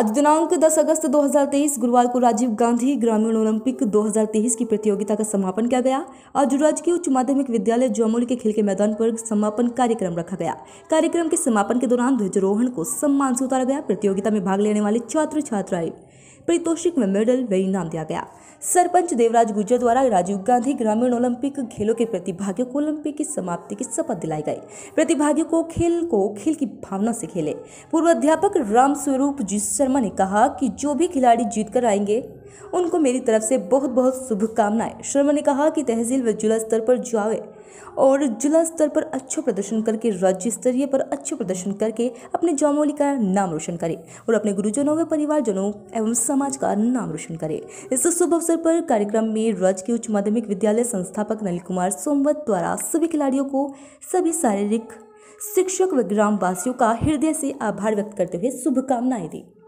आज दिनांक 10 अगस्त 2023 गुरुवार को राजीव गांधी ग्रामीण ओलंपिक 2023 की प्रतियोगिता का समापन किया गया आज राजकीय उच्च माध्यमिक विद्यालय जमुल के खेल के मैदान पर समापन कार्यक्रम रखा गया कार्यक्रम के समापन के दौरान ध्वजारोहण को सम्मान से उतारा गया प्रतियोगिता में भाग लेने वाले छात्र छात्राएं परितोषिक में मेडल व इनाम दिया गया सरपंच देवराज गुर्जर द्वारा राजीव गांधी ग्रामीण ओलंपिक खेलों के प्रतिभागियों को ओलंपिक की समाप्ति की शपथ दिलाई गई प्रतिभागियों को खेल को खेल की भावना से खेले पूर्व अध्यापक राम स्वरूप जी शर्मा ने कहा कि जो भी खिलाड़ी जीतकर आएंगे उनको मेरी तरफ से बहुत बहुत शुभकामनाएं शर्मा ने कहा कि तहसील व जिला स्तर पर जावे और जिला स्तर पर अच्छा प्रदर्शन करके राज्य स्तरीय पर अच्छा प्रदर्शन करके अपने जामौली का नाम रोशन करें और अपने गुरुजनों व परिवारजनों एवं समाज का नाम रोशन करें इस शुभ अवसर पर कार्यक्रम में राज्य के उच्च माध्यमिक विद्यालय संस्थापक नल कुमार सोमवत द्वारा सभी खिलाड़ियों को सभी शारीरिक शिक्षक व ग्रामवासियों का हृदय से आभार व्यक्त करते हुए शुभकामनाएं दी